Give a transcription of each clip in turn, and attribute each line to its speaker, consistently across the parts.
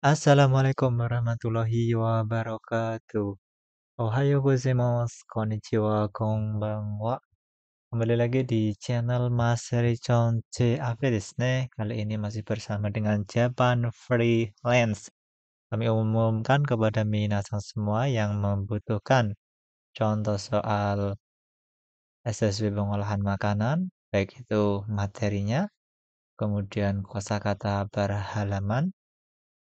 Speaker 1: Assalamualaikum warahmatullahi wabarakatuh. Ohayo gozaimasu, konnichiwa, konbanwa. Kembali lagi di channel Mas Richon C desu Kali ini masih bersama dengan Japan Freelance. Kami umumkan kepada minasan semua yang membutuhkan contoh soal SSB pengolahan makanan, baik itu materinya, kemudian kosakata berhalaman, halaman,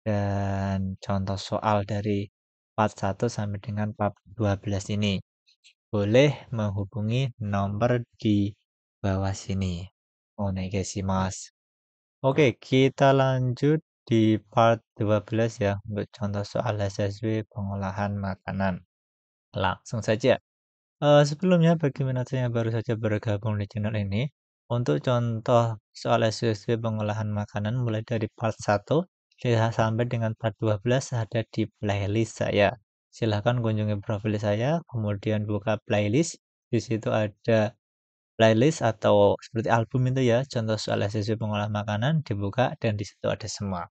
Speaker 1: dan contoh soal dari part 1 sampai dengan part 12 ini. Boleh menghubungi nomor di bawah sini. guys, oh, mas. Oke, kita lanjut di part 12 ya untuk contoh soal SSW pengolahan makanan. Langsung saja. Uh, sebelumnya bagi minat yang baru saja bergabung di channel ini, untuk contoh soal SSW pengolahan makanan mulai dari part 1 sampai dengan part 12 ada di playlist saya. Silahkan kunjungi profil saya, kemudian buka playlist. Di situ ada playlist atau seperti album itu ya, contoh soal SSB pengolah makanan dibuka dan di situ ada semua.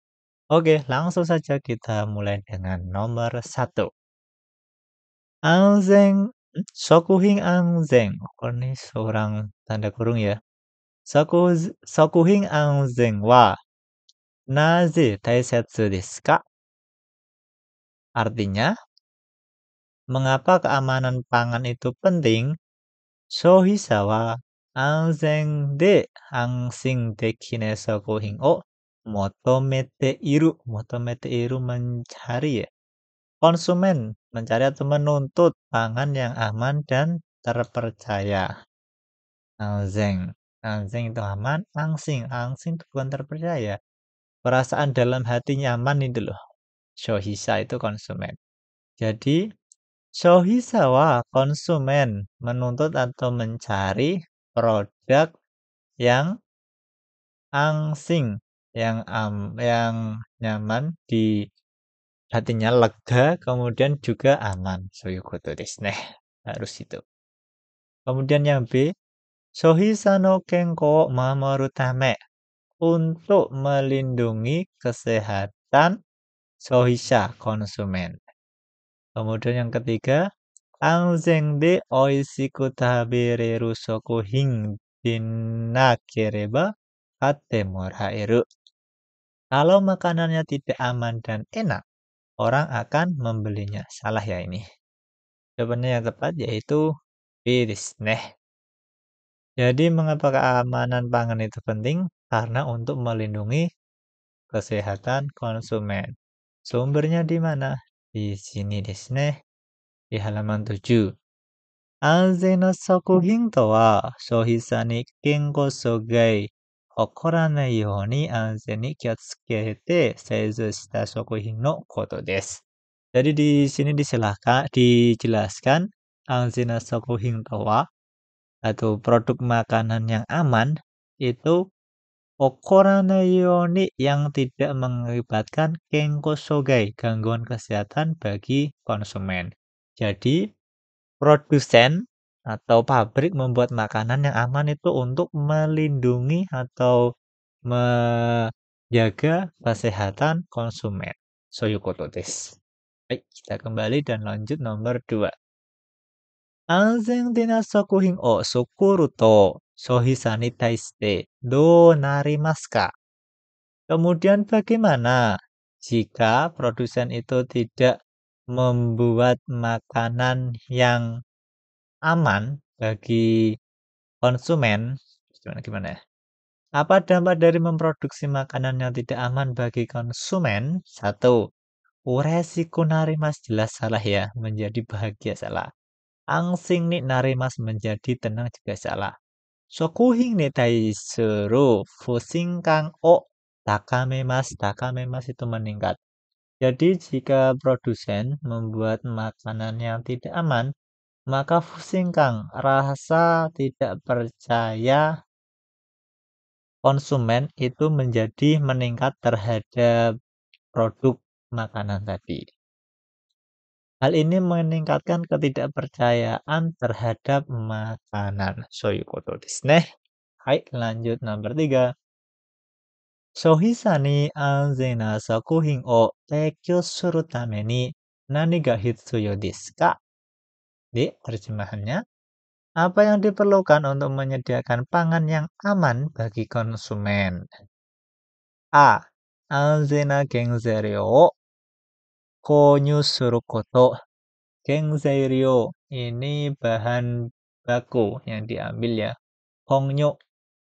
Speaker 1: Oke, langsung saja kita mulai dengan nomor 1. Angzeng Sokuhing Angzeng. Oh, ini seorang tanda kurung ya. sokuhing Angzeng wah naze taisetsu desu ka? Artinya, mengapa keamanan pangan itu penting? Shohisa wa anzen de angsing dekine sokohin o motomete iru. Motomete iru mencari ya. Konsumen mencari atau menuntut pangan yang aman dan terpercaya. Anzen. Anzeng itu aman, angsing. Angsing itu bukan terpercaya perasaan dalam hati nyaman itu loh. Shohisa itu konsumen. Jadi, wa konsumen menuntut atau mencari produk yang angsing, yang am, yang nyaman di hatinya lega, kemudian juga aman. Soyukoto desu Harus itu. Kemudian yang B, shohisa no kenko mamoru tame untuk melindungi kesehatan sohisha konsumen. Kemudian yang ketiga, angzeng de oishiku tahabereru soku hing dinakereba katemorhaeru. Kalau makanannya tidak aman dan enak, orang akan membelinya. Salah ya ini. Jawabannya yang tepat yaitu birisneh. Jadi mengapa keamanan pangan itu penting? karena untuk melindungi kesehatan konsumen. Sumbernya di mana? Di sini di sini Di halaman 7. Jadi di sini disilahkan dijelaskan anzina to wa atau produk makanan yang aman itu Okoronayone yang tidak mengakibatkan kengkosogai gangguan kesehatan bagi konsumen. Jadi, produsen atau pabrik membuat makanan yang aman itu untuk melindungi atau menjaga kesehatan konsumen. So Soyukoto this. Baik, kita kembali dan lanjut nomor dua. Anzeng o sukuruto Sohi ni taishite do narimasu Kemudian bagaimana jika produsen itu tidak membuat makanan yang aman bagi konsumen? Gimana gimana ya? Apa dampak dari memproduksi makanan yang tidak aman bagi konsumen? Satu, Uresiku narimas jelas salah ya, menjadi bahagia salah. Angsing nik narimas menjadi tenang juga salah fusing kang o itu meningkat. Jadi jika produsen membuat makanan yang tidak aman, maka fusing kang rasa tidak percaya konsumen itu menjadi meningkat terhadap produk makanan tadi. Hal ini meningkatkan ketidakpercayaan terhadap makanan. Hai, そういうことですね。はい、lanjut number 3. 消費者に安全な作品を提供するために何が必要ですか Di terjemahannya, apa yang diperlukan untuk menyediakan pangan yang aman bagi konsumen? A. o konyu surukoto kenzai ini bahan baku yang diambil ya hongnyu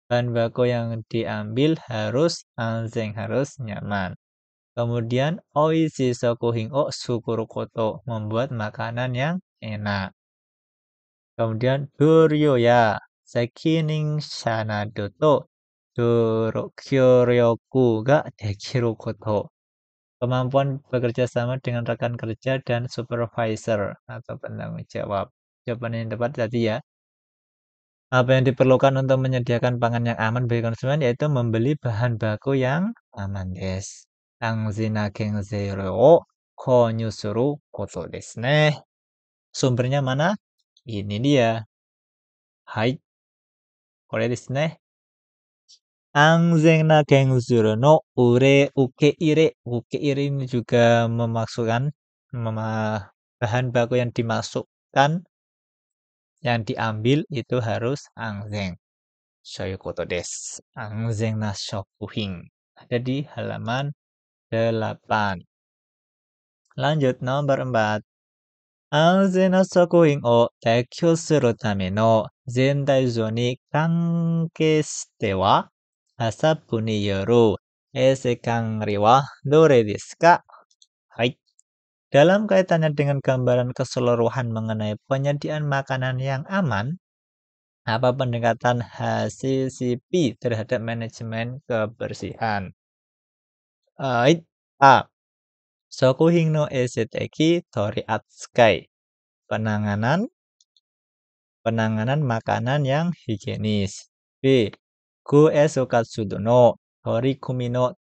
Speaker 1: bahan baku yang diambil harus anzeng harus nyaman kemudian oishi soku hingo sukurukoto membuat makanan yang enak kemudian duryo ya sekining shanadoto dorokyoryoku ga dekiru Kemampuan bekerja sama dengan rekan kerja dan supervisor atau penanggung jawab. Jawaban yang tepat tadi ya. Apa yang diperlukan untuk menyediakan pangan yang aman bagi konsumen yaitu membeli bahan baku yang aman guys. Tangzina kenzero konyusuru koto desne. Sumbernya mana? Ini dia. Hai. kore desne. 安全な研修の売れ uke ire uke ire ini juga memasukkan mema, bahan baku yang dimasukkan yang diambil itu harus angzeng shoyukoto des angzeng na shokuhin ada di halaman delapan lanjut nomor empat 4安全な作品を提供するための全体像に関係しては ese kang riwa dore diska. Hai. Dalam kaitannya dengan gambaran keseluruhan mengenai penyediaan makanan yang aman, apa pendekatan HCCP terhadap manajemen kebersihan? Hai. A. Sokuhin no Eseteki Tori atskai. Penanganan penanganan makanan yang higienis. B. Kueso Katsudo no Horikumi no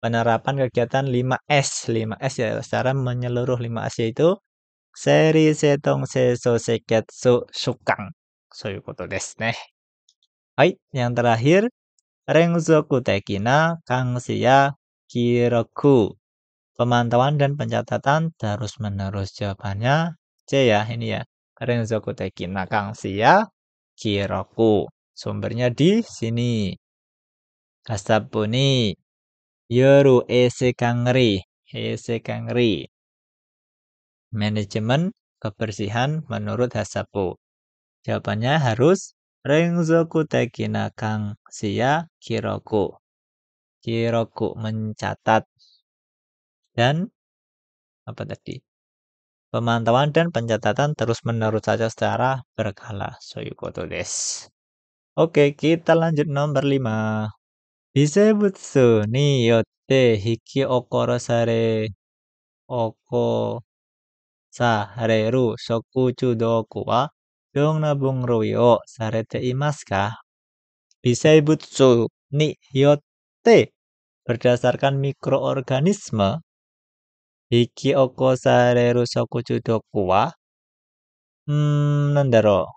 Speaker 1: Penerapan kegiatan 5S. 5S ya secara menyeluruh 5S yaitu Seri Setong Seso Seketsu Shukang. yang terakhir, Rengzoku Tekina Kangsia Kiroku. Pemantauan dan pencatatan terus-menerus jawabannya C ya, ini ya. Rengzoku Tekina Kangsia Kiroku. Sumbernya di sini. Kasabuni. Yoru ese kangri. Ese kangri. Manajemen kebersihan menurut Hasapu. Jawabannya harus Renzoku tekina kang sia kiroku. Kiroku mencatat. Dan apa tadi? Pemantauan dan pencatatan terus menerus saja secara berkala. Soyukoto des. Oke, kita lanjut nomor 5. Bisebutsu ni yotte hiki oko sareru shoku chudoku wa bunrui o sarete imasu ka? Bisebutsu ni yotte berdasarkan mikroorganisme hiki sareru shoku chudoku wa hmm, nandaro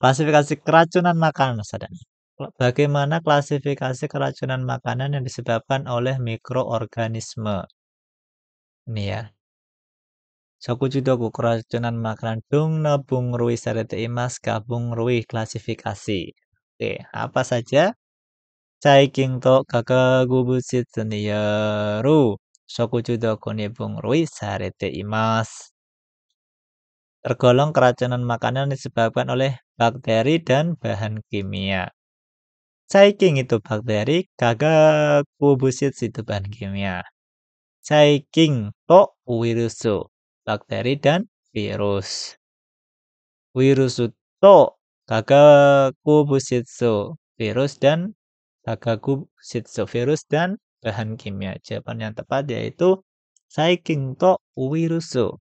Speaker 1: Klasifikasi keracunan makanan, sadar. Bagaimana klasifikasi keracunan makanan yang disebabkan oleh mikroorganisme? Ini ya. ku keracunan makanan Dungno Bungrui Sarete Imas gabung Kabungrui klasifikasi. Oke, apa saja? to Caikingto kakagubushitsu ni yaru. judo nebung bungrui sarete imas. Tergolong keracunan makanan disebabkan oleh bakteri dan bahan kimia. Saiking itu bakteri, kagak kubusit itu bahan kimia. Saiking to virusu, bakteri dan virus. Virus to kagak so virus dan kagak so virus dan bahan kimia. Jawaban yang tepat yaitu Saiking to virusu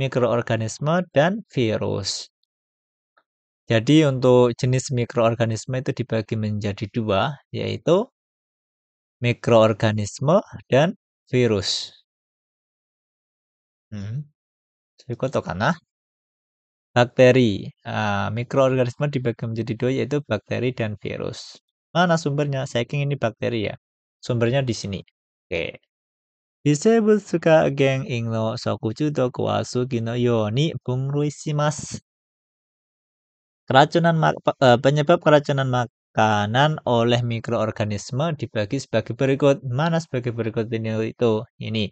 Speaker 1: mikroorganisme, dan virus. Jadi untuk jenis mikroorganisme itu dibagi menjadi dua, yaitu mikroorganisme dan virus. Hmm. Ah. Bakteri. Uh, mikroorganisme dibagi menjadi dua, yaitu bakteri dan virus. Mana sumbernya? Saya ingin ini bakteri ya. Sumbernya di sini. Oke. Keracunan eh, penyebab keracunan makanan oleh mikroorganisme dibagi sebagai berikut. Mana sebagai berikut ini itu? Ini.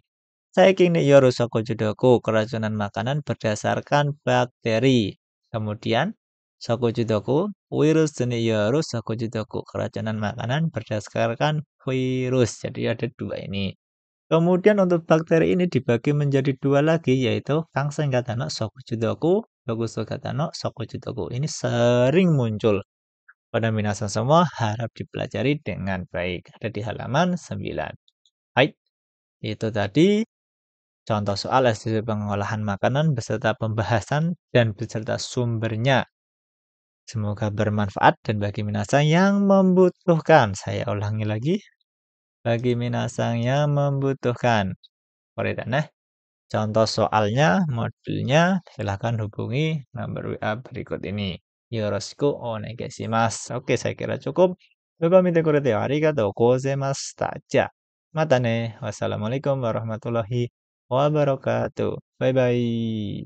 Speaker 1: Saya kini yoru sokojudoku, keracunan makanan berdasarkan bakteri. Kemudian, sokojudoku, virus jenis yoru sokojudoku, keracunan makanan berdasarkan virus. Jadi ada dua ini. Kemudian untuk bakteri ini dibagi menjadi dua lagi yaitu Soko Gatano Sokujudoku, Dokuso Gatano Sokujudoku. Ini sering muncul. Pada minasan semua harap dipelajari dengan baik. Ada di halaman 9. Baik, itu tadi contoh soal SDG pengolahan makanan beserta pembahasan dan beserta sumbernya. Semoga bermanfaat dan bagi minasa yang membutuhkan. Saya ulangi lagi, bagi minasang yang membutuhkan. nah. Contoh soalnya, modulnya, silahkan hubungi nomor WA berikut ini. Yoroshiku onegaishimasu. Oke, saya kira cukup. Lupa minta kurete arigatou gozaimashita. Ja, mata ne. Wassalamualaikum warahmatullahi wabarakatuh. Bye-bye.